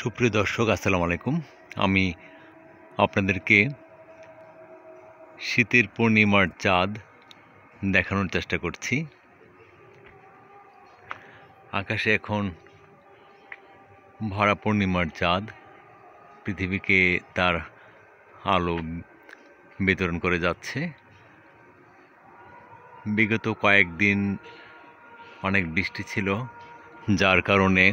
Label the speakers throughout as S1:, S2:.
S1: সুপ্রিয় দর্শক আসসালামু আলাইকুম আমি আপনাদেরকে শীতের পূর্ণিমার চাঁদ দেখানোর চেষ্টা করছি আকাশে এখন ভরা পূর্ণিমার চাঁদ পৃথিবীকে তার আলো বিতরণ করে যাচ্ছে বিগত কয়েকদিন অনেক বৃষ্টি ছিল যার কারণে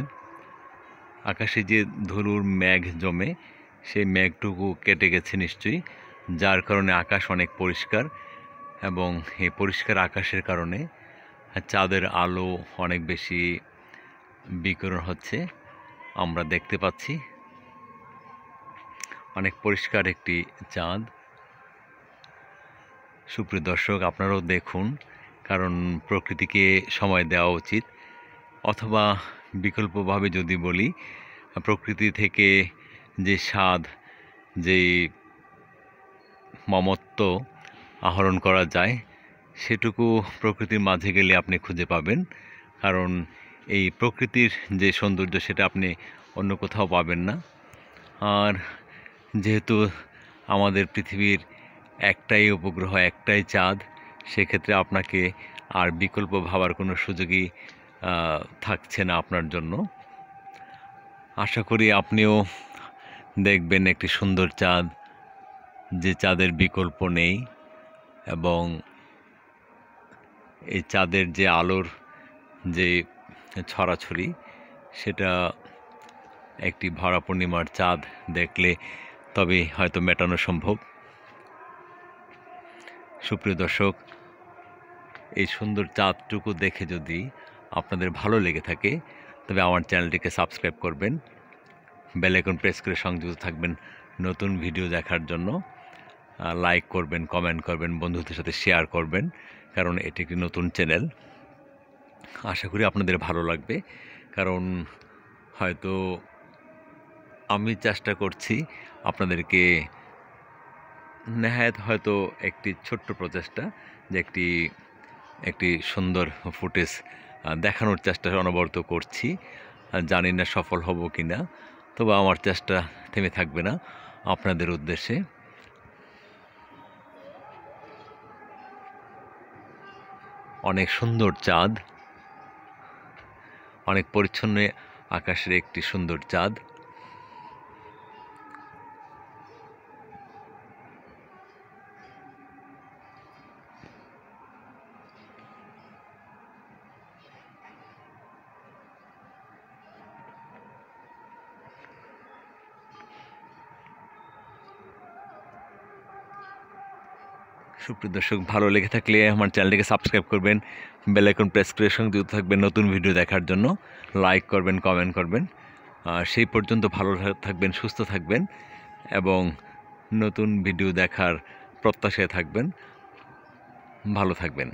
S1: আকাশে যে ধুলুর ম্যাঘ জমে সেই ম্যাঘটুকু কেটে গেছে নিশ্চয়ই যার কারণে আকাশ অনেক পরিষ্কার এবং এই পরিষ্কার আকাশের কারণে চাঁদের আলো অনেক বেশি বিকিরণ হচ্ছে আমরা দেখতে পাচ্ছি অনেক পরিষ্কার একটি চাঁদ সুপ্রিয় দর্শক আপনারাও দেখুন কারণ প্রকৃতিকে সময় দেওয়া উচিত অথবা বিকল্পভাবে যদি বলি প্রকৃতি থেকে যে স্বাদ যেই মমত্ব আহরণ করা যায় সেটুকু প্রকৃতির মাঝে গেলে আপনি খুঁজে পাবেন কারণ এই প্রকৃতির যে সৌন্দর্য সেটা আপনি অন্য কোথাও পাবেন না আর যেহেতু আমাদের পৃথিবীর একটাই উপগ্রহ একটাই চাঁদ সেক্ষেত্রে আপনাকে আর বিকল্প ভাবার কোনো সুযোগই থাকছে না আপনার জন্য আশা করি আপনিও দেখবেন একটি সুন্দর চাঁদ যে চাঁদের বিকল্প নেই এবং এই চাঁদের যে আলোর যে ছড়াছড়ি সেটা একটি ভরা পূর্ণিমার চাঁদ দেখলে তবে হয়তো মেটানো সম্ভব সুপ্রিয় দর্শক এই সুন্দর চাঁদটুকু দেখে যদি আপনাদের ভালো লেগে থাকে তবে আমার চ্যানেলটিকে সাবস্ক্রাইব করবেন বেলাইকন প্রেস করে সংযুক্ত থাকবেন নতুন ভিডিও দেখার জন্য লাইক করবেন কমেন্ট করবেন বন্ধুদের সাথে শেয়ার করবেন কারণ এটি একটি নতুন চ্যানেল আশা করি আপনাদের ভালো লাগবে কারণ হয়তো আমি চেষ্টা করছি আপনাদেরকে নেহায়ত হয়তো একটি ছোট্ট প্রচেষ্টা যে একটি একটি সুন্দর ফুটেজ দেখানোর চেষ্টা অনবরত করছি জানি না সফল হব কি না তবে আমার চেষ্টা থেমে থাকবে না আপনাদের উদ্দেশ্যে অনেক সুন্দর চাঁদ অনেক পরিচ্ছন্ন আকাশের একটি সুন্দর চাঁদ সুপ্রিয় দর্শক ভালো লেগে থাকলে আমার চ্যানেলটিকে সাবস্ক্রাইব করবেন বেলাইকন প্রেস করে সঙ্গে যুক্ত থাকবেন নতুন ভিডিও দেখার জন্য লাইক করবেন কমেন্ট করবেন সেই পর্যন্ত ভালো থাকবেন সুস্থ থাকবেন এবং নতুন ভিডিও দেখার প্রত্যাশায় থাকবেন ভালো থাকবেন